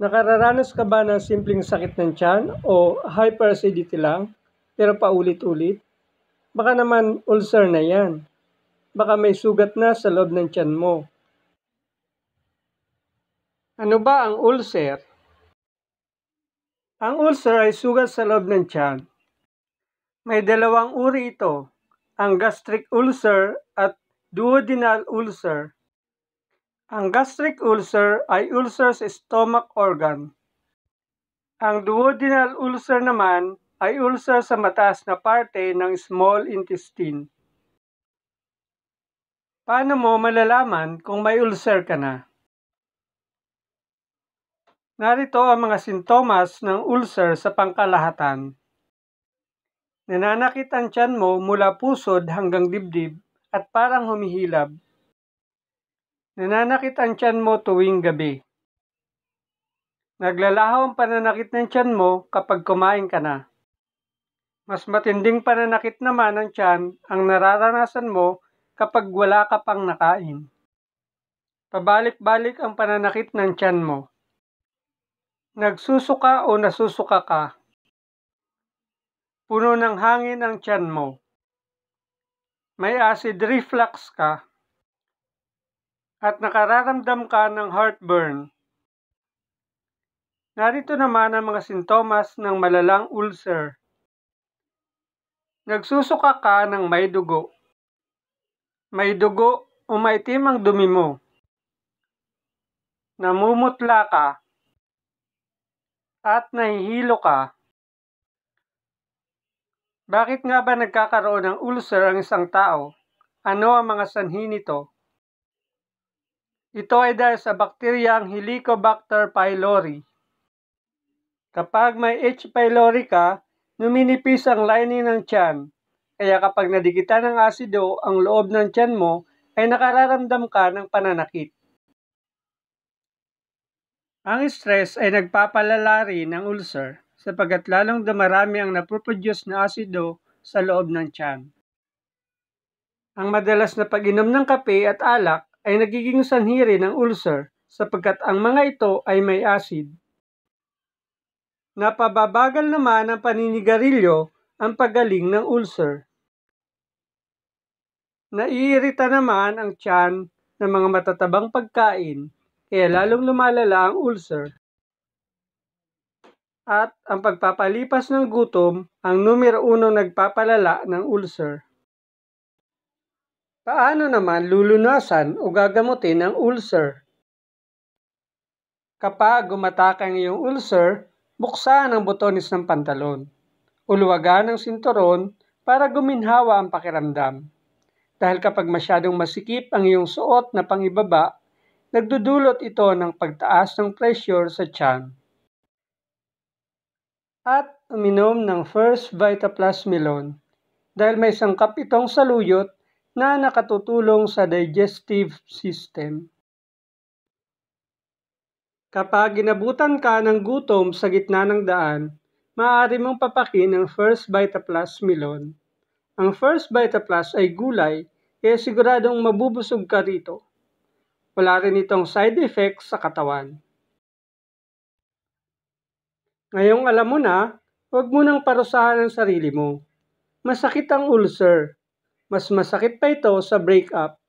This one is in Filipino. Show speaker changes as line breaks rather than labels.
Nakararanas ka ba ng simpleng sakit ng tiyan o hyperacidity lang pero paulit-ulit? Baka naman ulcer na yan. Baka may sugat na sa loob ng tiyan mo. Ano ba ang ulcer? Ang ulcer ay sugat sa loob ng tiyan. May dalawang uri ito, ang gastric ulcer at duodenal ulcer. Ang gastric ulcer ay ulcer sa stomach organ. Ang duodenal ulcer naman ay ulcer sa mataas na parte ng small intestine. Paano mo malalaman kung may ulcer ka na? Narito ang mga sintomas ng ulcer sa pangkalahatan. Nananakit ang tiyan mo mula pusod hanggang dibdib at parang humihilab Nananakit ang tiyan mo tuwing gabi. Naglalaho ang pananakit ng tiyan mo kapag kumain ka na. Mas matinding pananakit naman ng tiyan ang nararanasan mo kapag wala ka pang nakain. Pabalik-balik ang pananakit ng tiyan mo. Nagsusuka o nasusuka ka. Puno ng hangin ang tiyan mo. May acid reflux ka at nakararamdam ka ng heartburn. Narito naman ang mga sintomas ng malalang ulcer. Nagsusuka ka ng may dugo. May dugo o maitim ang dumi mo. Namumutla ka at nahihilo ka. Bakit nga ba nagkakaroon ng ulcer ang isang tao? Ano ang mga sanhi nito? Ito ay dahil sa bakteryang Helicobacter pylori. Kapag may H. pylori ka, numinipis ang lining ng tiyan. Kaya kapag nadikitan ng asido ang loob ng tiyan mo, ay nakararamdam ka ng pananakit. Ang stress ay nagpapalala rin ng ulcer sapagkat lalong dumarami ang napoproduce na asido sa loob ng tiyan. Ang madalas na pag-inom ng kape at alak ay nagiging sanhi rin ng ulcer sapagkat ang mga ito ay may acid. Napababagal naman ang paninigarilyo ang paggaling ng ulcer. Naiirita naman ang tiyan ng mga matatabang pagkain kaya lalong lumalala ang ulcer. At ang pagpapalipas ng gutom ang numero unong nagpapalala ng ulcer. Paano naman lulunasan o gagamutin ang ulcer? Kapag gumatak ang iyong ulcer, buksan ang botones ng pantalon. Uluwagan ang sinturon para guminhawa ang pakiramdam. Dahil kapag masyadong masikip ang iyong suot na pangibaba, nagdudulot ito ng pagtaas ng pressure sa tiyan. At uminom ng First Vitaplus Melon dahil may sangkap itong saluyot na nakatutulong sa digestive system. Kapag inabutan ka ng gutom sa gitna ng daan, maaari mong papakin ang First Vitaplus Plus Melon. Ang First Vitaplus ay gulay, kaya siguradong mabubusog ka rito. Wala rin itong side effects sa katawan. Ngayong alam mo na, huwag mo nang parusahan ang sarili mo. Masakit ang ulcer, mas masakit pa ito sa breakup